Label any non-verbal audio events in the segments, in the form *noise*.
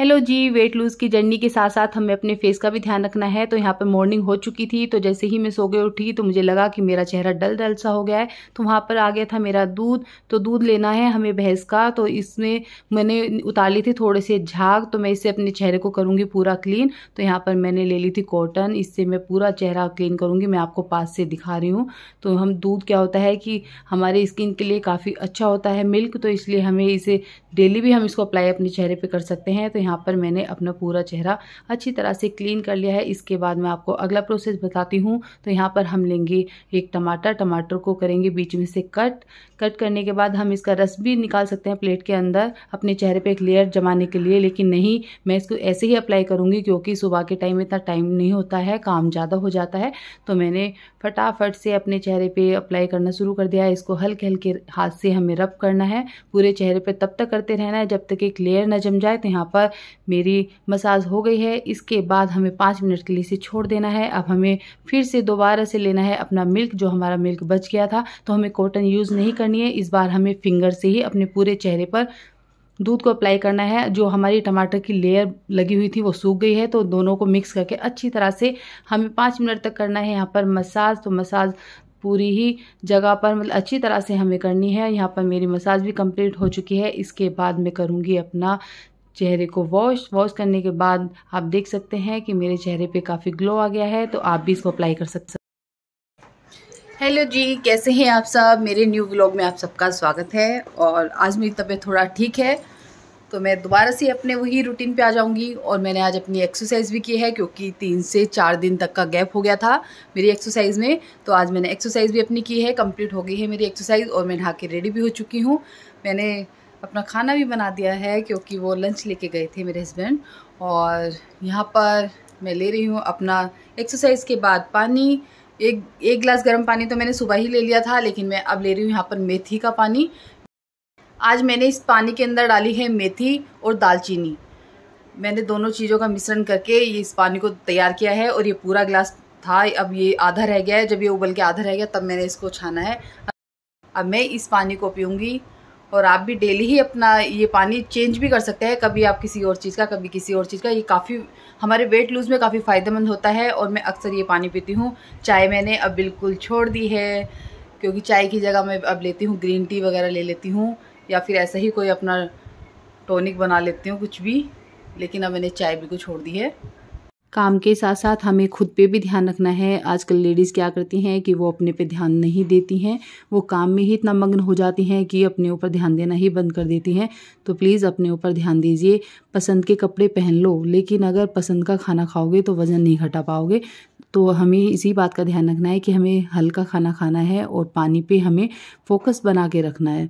hello जी weight lose की journey के साथ साथ हमें अपने फेस का भी ध्यान रखना है तो यहाँ पर मॉर्निंग हो चुकी थी तो जैसे ही मैं सो गई उठी तो मुझे लगा कि मेरा चेहरा डल डल सा हो गया है तो वहाँ पर आ गया था मेरा दूध तो दूध लेना है हमें भैंस का तो इसमें मैंने उतार ली थी थोड़े से झाग तो मैं इससे अपने चेहरे को करूँगी पूरा क्लीन तो यहाँ पर मैंने ले ली थी कॉटन इससे मैं पूरा चेहरा क्लीन करूँगी मैं आपको पास से दिखा रही हूँ तो हम दूध क्या होता है कि हमारे स्किन के लिए काफ़ी अच्छा होता है मिल्क तो इसलिए हमें इसे डेली भी हम इसको अप्लाई अपने चेहरे पर कर सकते हैं तो यहाँ यहाँ पर मैंने अपना पूरा चेहरा अच्छी तरह से क्लीन कर लिया है इसके बाद मैं आपको अगला प्रोसेस बताती हूँ तो यहाँ पर हम लेंगे एक टमाटर टमाटर को करेंगे बीच में से कट कट करने के बाद हम इसका रस भी निकाल सकते हैं प्लेट के अंदर अपने चेहरे पर एक लेयर जमाने के लिए लेकिन नहीं मैं इसको ऐसे ही अप्लाई करूँगी क्योंकि सुबह के टाइम में इतना टाइम नहीं होता है काम ज़्यादा हो जाता है तो मैंने फटाफट से अपने चेहरे पर अप्लाई करना शुरू कर दिया है इसको हल्के हल्के हाथ से हमें रब करना है पूरे चेहरे पर तब तक करते रहना है जब तक एक लेयर न जम जाए तो यहाँ पर मेरी मसाज हो गई है इसके बाद हमें पाँच मिनट के लिए इसे छोड़ देना है अब हमें फिर से दोबारा से लेना है अपना मिल्क जो हमारा मिल्क बच गया था तो हमें कॉटन यूज़ नहीं करनी है इस बार हमें फिंगर से ही अपने पूरे चेहरे पर दूध को अप्लाई करना है जो हमारी टमाटर की लेयर लगी हुई थी वो सूख गई है तो दोनों को मिक्स करके अच्छी तरह से हमें पाँच मिनट तक करना है यहाँ पर मसाज तो मसाज पूरी ही जगह पर मतलब अच्छी तरह से हमें करनी है यहाँ पर मेरी मसाज भी कंप्लीट हो चुकी है इसके बाद मैं करूँगी अपना चेहरे को वॉश वॉश करने के बाद आप देख सकते हैं कि मेरे चेहरे पे काफ़ी ग्लो आ गया है तो आप भी इसको अप्लाई कर सकते हेलो जी कैसे हैं आप सब मेरे न्यू ब्लॉग में आप सबका स्वागत है और आज मेरी तबीयत थोड़ा ठीक है तो मैं दोबारा से अपने वही रूटीन पे आ जाऊंगी और मैंने आज अपनी एक्सरसाइज भी की है क्योंकि तीन से चार दिन तक का गैप हो गया था मेरी एक्सरसाइज में तो आज मैंने एक्सरसाइज भी अपनी की है कंप्लीट हो गई है मेरी एक्सरसाइज और मैं नहा के रेडी भी हो चुकी हूँ मैंने अपना खाना भी बना दिया है क्योंकि वो लंच लेके गए थे मेरे हस्बैंड और यहाँ पर मैं ले रही हूँ अपना एक्सरसाइज के बाद पानी एक एक गिलास गर्म पानी तो मैंने सुबह ही ले लिया था लेकिन मैं अब ले रही हूँ यहाँ पर मेथी का पानी आज मैंने इस पानी के अंदर डाली है मेथी और दालचीनी मैंने दोनों चीज़ों का मिश्रण करके ये इस पानी को तैयार किया है और ये पूरा गिलास था अब ये आधा रह गया है जब ये उबल के आधा रह गया तब मैंने इसको छाना है अब मैं इस पानी को पीऊँगी और आप भी डेली ही अपना ये पानी चेंज भी कर सकते हैं कभी आप किसी और चीज़ का कभी किसी और चीज़ का ये काफ़ी हमारे वेट लूज़ में काफ़ी फ़ायदेमंद होता है और मैं अक्सर ये पानी पीती हूँ चाय मैंने अब बिल्कुल छोड़ दी है क्योंकि चाय की जगह मैं अब लेती हूँ ग्रीन टी वगैरह ले लेती हूँ या फिर ऐसा ही कोई अपना टॉनिक बना लेती हूँ कुछ भी लेकिन अब मैंने चाय बिल्कुल छोड़ दी है काम के साथ साथ हमें खुद पे भी ध्यान रखना है आजकल लेडीज़ क्या करती हैं कि वो अपने पे ध्यान नहीं देती हैं वो काम में ही इतना मग्न हो जाती हैं कि अपने ऊपर ध्यान देना ही बंद कर देती हैं तो प्लीज़ अपने ऊपर ध्यान दीजिए पसंद के कपड़े पहन लो लेकिन अगर पसंद का खाना खाओगे तो वज़न नहीं घटा पाओगे तो हमें इसी बात का ध्यान रखना है कि हमें हल्का खाना खाना है और पानी पर हमें फोकस बना के रखना है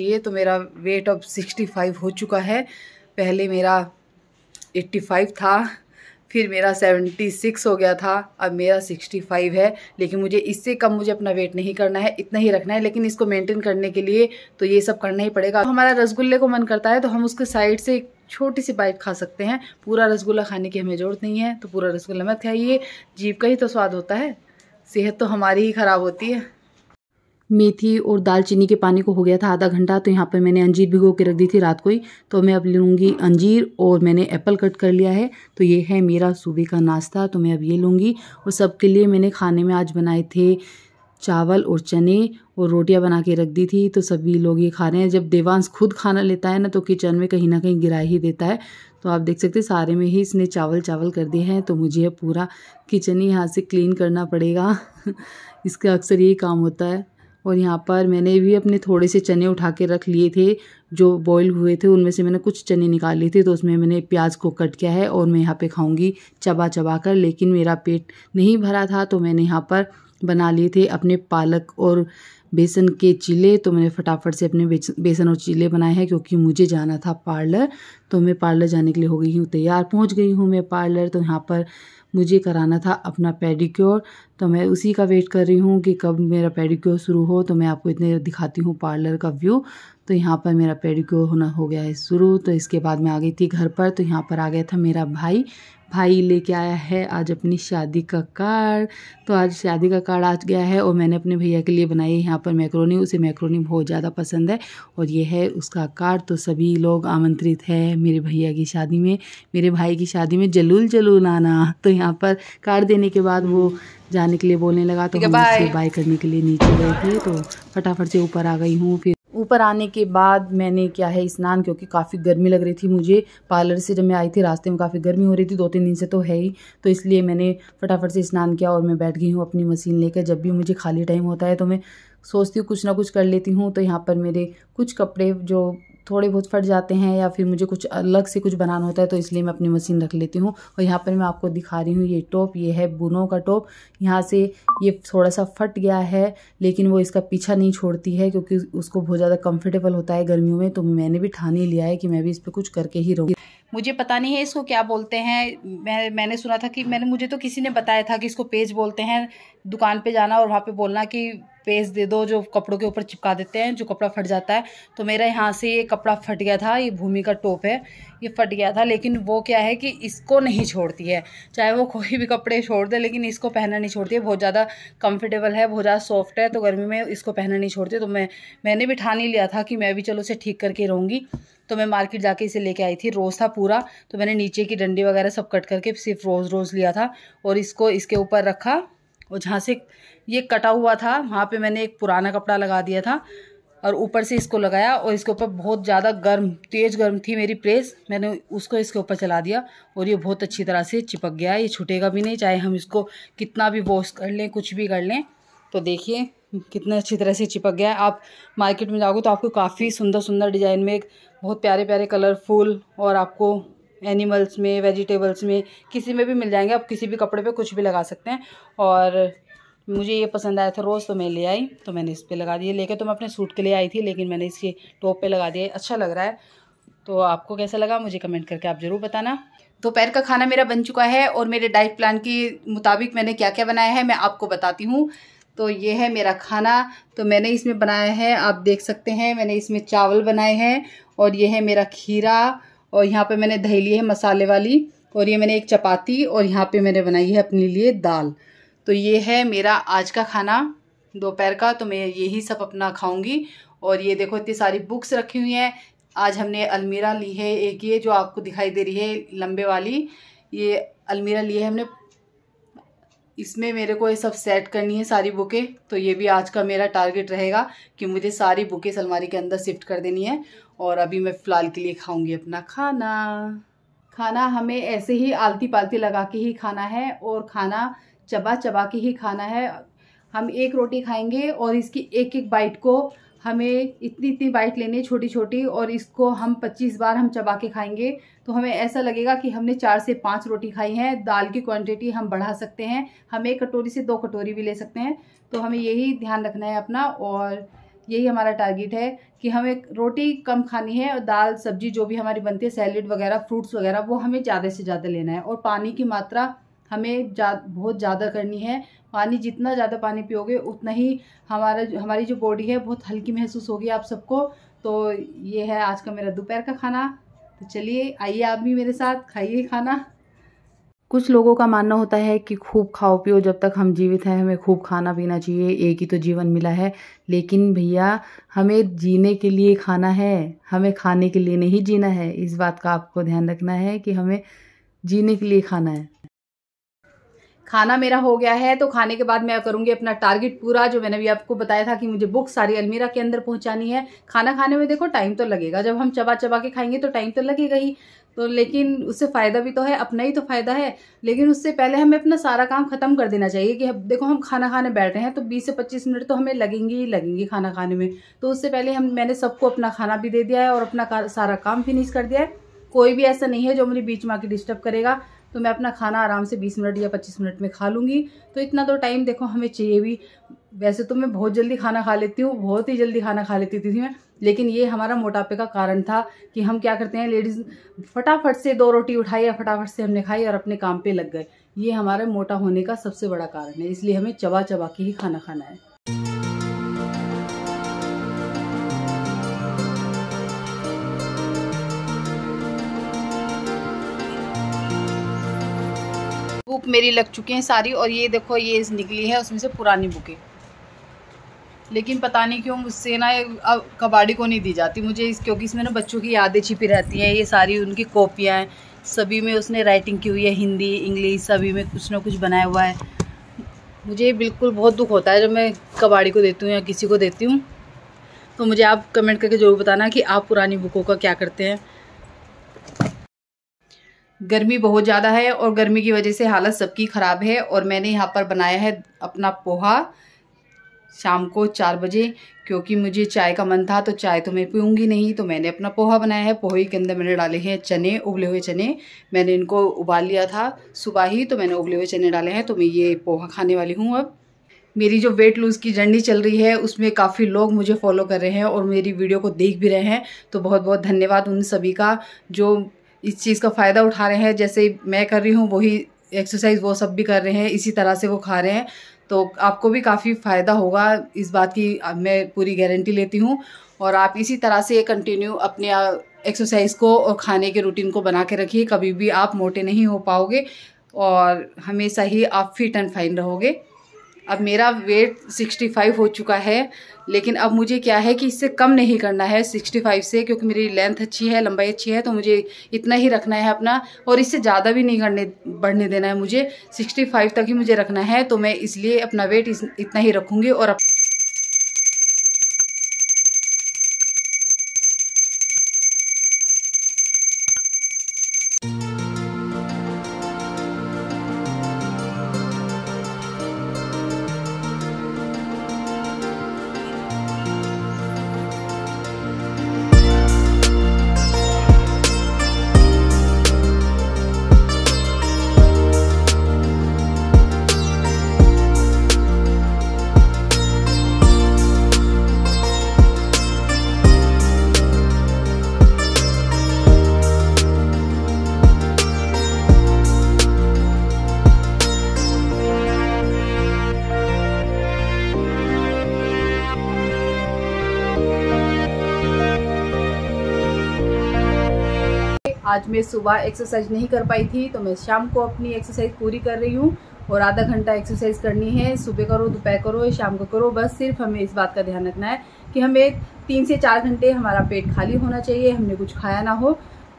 ये तो मेरा वेट ऑफ सिक्सटी फाइव हो चुका है पहले मेरा एट्टी फाइव था फिर मेरा सेवेंटी सिक्स हो गया था अब मेरा सिक्सटी फाइव है लेकिन मुझे इससे कम मुझे अपना वेट नहीं करना है इतना ही रखना है लेकिन इसको मेंटेन करने के लिए तो ये सब करना ही पड़ेगा हमारा रसगुल्ले को मन करता है तो हम उसके साइड से एक छोटी सी बाइट खा सकते हैं पूरा रसगुल्ला खाने की हमें ज़रूरत नहीं है तो पूरा रसगुल्ला मत खाइए जीप का ही तो स्वाद होता है सेहत तो हमारी ही ख़राब होती है मेथी और दालचीनी के पानी को हो गया था आधा घंटा तो यहाँ पर मैंने अंजीर भिगो के रख दी थी रात को ही तो मैं अब लूँगी अंजीर और मैंने एप्पल कट कर लिया है तो ये है मेरा सुबह का नाश्ता तो मैं अब ये लूँगी और सबके लिए मैंने खाने में आज बनाए थे चावल और चने और रोटियां बना के रख दी थी तो सभी लोग ये खा रहे हैं जब देवांश खुद खाना लेता है ना तो किचन में कहीं ना कहीं गिरा ही देता है तो आप देख सकते सारे में ही इसने चावल चावल कर दिए हैं तो मुझे पूरा किचन ही यहाँ से क्लीन करना पड़ेगा *laughs* इसका अक्सर यही काम होता है और यहाँ पर मैंने भी अपने थोड़े से चने उठा के रख लिए थे जो बॉईल हुए थे उनमें से मैंने कुछ चने निकाले थे तो उसमें मैंने प्याज को कट किया है और मैं यहाँ पे खाऊंगी चबा चबा कर लेकिन मेरा पेट नहीं भरा था तो मैंने यहाँ पर बना लिए थे अपने पालक और बेसन के चिले तो मैंने फटाफट से अपने बेसन और चिले बनाए हैं क्योंकि मुझे जाना था पार्लर तो मैं पार्लर जाने के लिए हो गई हूँ तैयार पहुँच गई हूँ मैं पार्लर तो यहाँ पर मुझे कराना था अपना पेडिक्योर तो मैं उसी का वेट कर रही हूँ कि कब मेरा पेडिक्योर शुरू हो तो मैं आपको इतने दिखाती हूँ पार्लर का व्यू तो यहाँ पर मेरा पेडिक्योर होना हो गया है शुरू तो इसके बाद मैं आ गई थी घर पर तो यहाँ पर आ गया था मेरा भाई भाई लेके आया है आज अपनी शादी का कार्ड तो आज शादी का कार्ड आ गया है और मैंने अपने भैया के लिए बनाई है यहाँ पर मैक्रोनी उसे मैक्रोनी बहुत ज़्यादा पसंद है और ये है उसका कार्ड तो सभी लोग आमंत्रित है मेरे भैया की शादी में मेरे भाई की शादी में जलूल जलूल आना तो यहाँ पर कार्ड देने के बाद वो जाने के लिए बोलने लगा तो बाय करने के लिए नीचे गए थे तो फटाफट से ऊपर आ गई हूँ फिर ऊपर आने के बाद मैंने क्या है स्नान क्योंकि काफ़ी गर्मी लग रही थी मुझे पार्लर से जब मैं आई थी रास्ते में काफ़ी गर्मी हो रही थी दो तीन दिन से तो है ही तो इसलिए मैंने फटाफट से स्नान किया और मैं बैठ गई हूँ अपनी मशीन लेकर जब भी मुझे खाली टाइम होता है तो मैं सोचती हूँ कुछ ना कुछ कर लेती हूँ तो यहाँ पर मेरे कुछ कपड़े जो थोड़े बहुत फट जाते हैं या फिर मुझे कुछ अलग से कुछ बनाना होता है तो इसलिए मैं अपनी मशीन रख लेती हूँ और यहाँ पर मैं आपको दिखा रही हूँ ये टॉप ये है बुनों का टॉप यहाँ से ये थोड़ा सा फट गया है लेकिन वो इसका पीछा नहीं छोड़ती है क्योंकि उसको बहुत ज़्यादा कम्फर्टेबल होता है गर्मियों में तो मैंने भी ठान ही लिया है कि मैं भी इस पर कुछ करके ही रहूँगी मुझे पता नहीं है इसको क्या बोलते हैं मैं मैंने सुना था कि मैंने मुझे तो किसी ने बताया था कि इसको पेज बोलते हैं दुकान पे जाना और वहाँ पे बोलना कि पेज दे दो जो कपड़ों के ऊपर चिपका देते हैं जो कपड़ा फट जाता है तो मेरा यहाँ से ये कपड़ा फट गया था ये भूमि का टॉप है ये फट गया था लेकिन वो क्या है कि इसको नहीं छोड़ती है चाहे वो कोई भी कपड़े छोड़ दे लेकिन इसको पहनना नहीं छोड़ती है बहुत ज़्यादा कम्फर्टेबल है बहुत ज़्यादा सॉफ्ट है तो गर्मी में इसको पहनना नहीं छोड़ती तो मैं मैंने भी ठान ही लिया था कि मैं भी चलो उसे ठीक करके रहूँगी तो मैं मार्केट जाके इसे लेके आई थी रोज़ था पूरा तो मैंने नीचे की डंडी वगैरह सब कट करके सिर्फ रोज़ रोज़ लिया था और इसको इसके ऊपर रखा और जहाँ से ये कटा हुआ था वहाँ पर मैंने एक पुराना कपड़ा लगा दिया था और ऊपर से इसको लगाया और इसके ऊपर बहुत ज़्यादा गर्म तेज़ गर्म थी मेरी प्रेस मैंने उसको इसके ऊपर चला दिया और ये बहुत अच्छी तरह से चिपक गया ये छूटेगा भी नहीं चाहे हम इसको कितना भी वॉश कर लें कुछ भी कर लें तो देखिए कितना अच्छी तरह से चिपक गया है आप मार्केट में जाओगे तो आपको काफ़ी सुंदर सुंदर डिज़ाइन में एक बहुत प्यारे प्यारे कलरफुल और आपको एनिमल्स में वेजिटेबल्स में किसी में भी मिल जाएंगे आप किसी भी कपड़े पे कुछ भी लगा सकते हैं और मुझे ये पसंद आया था रोज़ तो मैं ले आई तो मैंने इस पर लगा दिया लेके तो मैं अपने सूट के लिए आई थी लेकिन मैंने इसके टॉप पे लगा दिया अच्छा लग रहा है तो आपको कैसा लगा मुझे कमेंट करके आप ज़रूर बताना दोपहर का खाना मेरा बन चुका है और मेरे डाइट प्लान के मुताबिक मैंने क्या क्या बनाया है मैं आपको बताती हूँ तो ये है मेरा खाना तो मैंने इसमें बनाया है आप देख सकते हैं मैंने इसमें चावल बनाए हैं और ये है मेरा खीरा और यहाँ पे मैंने दही ली है मसाले वाली और ये मैंने एक चपाती और यहाँ पे मैंने बनाई है अपने लिए दाल तो ये है मेरा आज का खाना दोपहर का तो मैं यही सब अपना खाऊंगी और ये देखो इतनी सारी बुक्स रखी हुई हैं आज हमने अलमीरा ली है एक ये जो आपको दिखाई दे रही है लंबे वाली ये अलमीरा ली है हमने इसमें मेरे को ये सब सेट करनी है सारी बुकें तो ये भी आज का मेरा टारगेट रहेगा कि मुझे सारी बुकें अलमारी के अंदर शिफ्ट कर देनी है और अभी मैं फ़िलहाल के लिए खाऊंगी अपना खाना खाना हमें ऐसे ही आलती पालती लगा के ही खाना है और खाना चबा चबा के ही खाना है हम एक रोटी खाएंगे और इसकी एक एक बाइट को हमें इतनी इतनी बाइट लेनी है छोटी छोटी और इसको हम 25 बार हम चबा के खाएंगे तो हमें ऐसा लगेगा कि हमने चार से पाँच रोटी खाई हैं दाल की क्वांटिटी हम बढ़ा सकते हैं हम एक कटोरी से दो कटोरी भी ले सकते हैं तो हमें यही ध्यान रखना है अपना और यही हमारा टारगेट है कि हमें रोटी कम खानी है और दाल सब्जी जो भी हमारी बनती है सैलड वगैरह फ्रूट्स वगैरह वो हमें ज़्यादा से ज़्यादा लेना है और पानी की मात्रा हमें जा बहुत ज़्यादा करनी है पानी जितना ज़्यादा पानी पियोगे उतना ही हमारा हमारी जो बॉडी है बहुत हल्की महसूस होगी आप सबको तो ये है आज का मेरा दोपहर का खाना तो चलिए आइए आप भी मेरे साथ खाइए खाना कुछ लोगों का मानना होता है कि खूब खाओ पियो जब तक हम जीवित हैं हमें खूब खाना पीना चाहिए एक ही तो जीवन मिला है लेकिन भैया हमें जीने के लिए खाना है हमें खाने के लिए नहीं जीना है इस बात का आपको ध्यान रखना है कि हमें जीने के लिए खाना है खाना मेरा हो गया है तो खाने के बाद मैं करूंगी अपना टारगेट पूरा जो मैंने भी आपको बताया था कि मुझे बुक सारी अलमीरा के अंदर पहुँचानी है खाना खाने में देखो टाइम तो लगेगा जब हम चबा चबा के खाएंगे तो टाइम तो लगेगा ही तो लेकिन उससे फ़ायदा भी तो है अपना ही तो फ़ायदा है लेकिन उससे पहले हमें अपना सारा काम ख़त्म कर देना चाहिए कि देखो हम खाना खाने बैठ रहे हैं तो 20 से 25 मिनट तो हमें लगेंगे ही लगेंगे खाना खाने में तो उससे पहले हम मैंने सबको अपना खाना भी दे दिया है और अपना का, सारा काम फिनिश कर दिया है कोई भी ऐसा नहीं है जो मेरी बीच में आके डिस्टर्ब करेगा तो मैं अपना खाना आराम से 20 मिनट या 25 मिनट में खा लूँगी तो इतना तो टाइम देखो हमें चाहिए भी वैसे तो मैं बहुत जल्दी खाना खा लेती हूँ बहुत ही जल्दी खाना खा लेती थी मैं लेकिन ये हमारा मोटापे का कारण था कि हम क्या करते हैं लेडीज़ फटाफट से दो रोटी उठाई या फटाफट से हमने खाई और अपने काम पे लग गए ये हमारे मोटा होने का सबसे बड़ा कारण है इसलिए हमें चबा चबा के ही खाना खाना है बुक मेरी लग चुकी हैं सारी और ये देखो ये निकली है उसमें से पुरानी बुकें लेकिन पता नहीं क्यों मुझसे ना अब कबाड़ी को नहीं दी जाती मुझे इस क्योंकि इसमें ना बच्चों की यादें छिपी रहती हैं ये सारी उनकी कॉपियाँ हैं सभी में उसने राइटिंग की हुई है हिंदी इंग्लिश सभी में कुछ ना कुछ बनाया हुआ है मुझे बिल्कुल बहुत दुख होता है जब मैं कबाड़ी को देती हूँ या किसी को देती हूँ तो मुझे आप कमेंट करके ज़रूर बताना कि आप पुरानी बुकों का क्या करते हैं गर्मी बहुत ज़्यादा है और गर्मी की वजह से हालत सबकी ख़राब है और मैंने यहाँ पर बनाया है अपना पोहा शाम को चार बजे क्योंकि मुझे चाय का मन था तो चाय तो मैं पीऊँगी नहीं तो मैंने अपना पोहा बनाया है पोहे के अंदर मैंने डाले हैं चने उबले हुए चने मैंने इनको उबाल लिया था सुबह ही तो मैंने उबले हुए चने डाले हैं तो मैं ये पोहा खाने वाली हूँ अब मेरी जो वेट लूज़ की जर्नी चल रही है उसमें काफ़ी लोग मुझे फॉलो कर रहे हैं और मेरी वीडियो को देख भी रहे हैं तो बहुत बहुत धन्यवाद उन सभी का जो इस चीज़ का फ़ायदा उठा रहे हैं जैसे मैं कर रही हूँ वही एक्सरसाइज वो सब भी कर रहे हैं इसी तरह से वो खा रहे हैं तो आपको भी काफ़ी फ़ायदा होगा इस बात की मैं पूरी गारंटी लेती हूँ और आप इसी तरह से कंटिन्यू अपने एक्सरसाइज को और खाने के रूटीन को बना के रखिए कभी भी आप मोटे नहीं हो पाओगे और हमेशा ही आप फिट एंड फाइन रहोगे अब मेरा वेट 65 हो चुका है लेकिन अब मुझे क्या है कि इससे कम नहीं करना है 65 से क्योंकि मेरी लेंथ अच्छी है लंबाई अच्छी है तो मुझे इतना ही रखना है अपना और इससे ज़्यादा भी नहीं करने बढ़ने देना है मुझे 65 तक ही मुझे रखना है तो मैं इसलिए अपना वेट इस, इतना ही रखूँगी और अप... आज मैं सुबह एक्सरसाइज नहीं कर पाई थी तो मैं शाम को अपनी एक्सरसाइज पूरी कर रही हूँ और आधा घंटा एक्सरसाइज करनी है सुबह करो दोपहर करो शाम को करो बस सिर्फ हमें इस बात का ध्यान रखना है कि हमें तीन से चार घंटे हमारा पेट खाली होना चाहिए हमने कुछ खाया ना हो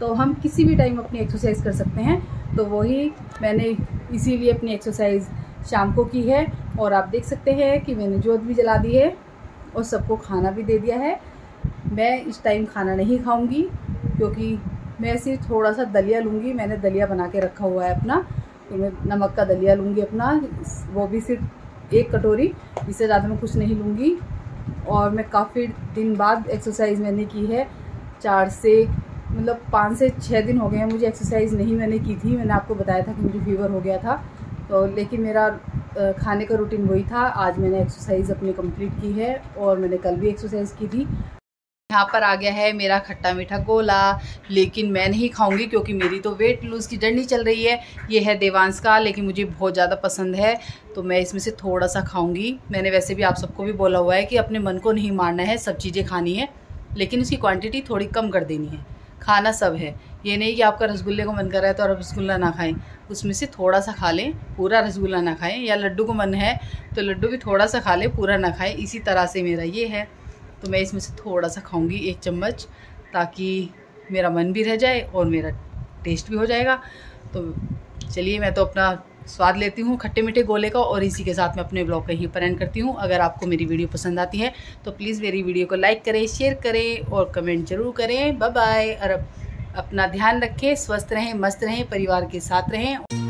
तो हम किसी भी टाइम अपनी एक्सरसाइज कर सकते हैं तो वही मैंने इसीलिए अपनी एक्सरसाइज शाम को की है और आप देख सकते हैं कि मैंने जोत भी जला दी है और सबको खाना भी दे दिया है मैं इस टाइम खाना नहीं खाऊंगी क्योंकि मैं ऐसे थोड़ा सा दलिया लूँगी मैंने दलिया बना के रखा हुआ है अपना तो मैं नमक का दलिया लूँगी अपना वो भी सिर्फ एक कटोरी इससे ज़्यादा मैं कुछ नहीं लूँगी और मैं काफ़ी दिन बाद एक्सरसाइज मैंने की है चार से मतलब पाँच से छः दिन हो गए हैं मुझे एक्सरसाइज नहीं मैंने की थी मैंने आपको बताया था कि मुझे फीवर हो गया था तो लेकिन मेरा खाने का रूटीन वही था आज मैंने एक्सरसाइज अपनी कंप्लीट की है और मैंने कल भी एक्सरसाइज की थी यहाँ पर आ गया है मेरा खट्टा मीठा गोला लेकिन मैं नहीं खाऊंगी क्योंकि मेरी तो वेट लूज़ की जर्नी चल रही है ये है देवांश का लेकिन मुझे बहुत ज़्यादा पसंद है तो मैं इसमें से थोड़ा सा खाऊंगी मैंने वैसे भी आप सबको भी बोला हुआ है कि अपने मन को नहीं मारना है सब चीज़ें खानी है लेकिन उसकी क्वान्टिटी थोड़ी कम कर देनी है खाना सब है ये नहीं कि आपका रसगुल्ले को मन कर रहा है तो आप रसगुल्ला ना खाएं उसमें से थोड़ा सा खा लें पूरा रसगुल्ला ना खाएं या लड्डू को मन है तो लड्डू भी थोड़ा सा खा लें पूरा ना खाएं इसी तरह से मेरा ये है तो मैं इसमें से थोड़ा सा खाऊंगी एक चम्मच ताकि मेरा मन भी रह जाए और मेरा टेस्ट भी हो जाएगा तो चलिए मैं तो अपना स्वाद लेती हूँ खट्टे मीठे गोले का और इसी के साथ मैं अपने ब्लॉग का ही पर एंड करती हूँ अगर आपको मेरी वीडियो पसंद आती है तो प्लीज़ मेरी वीडियो को लाइक करें शेयर करें और कमेंट ज़रूर करें बाय और अपना ध्यान रखें स्वस्थ रहें मस्त रहें परिवार के साथ रहें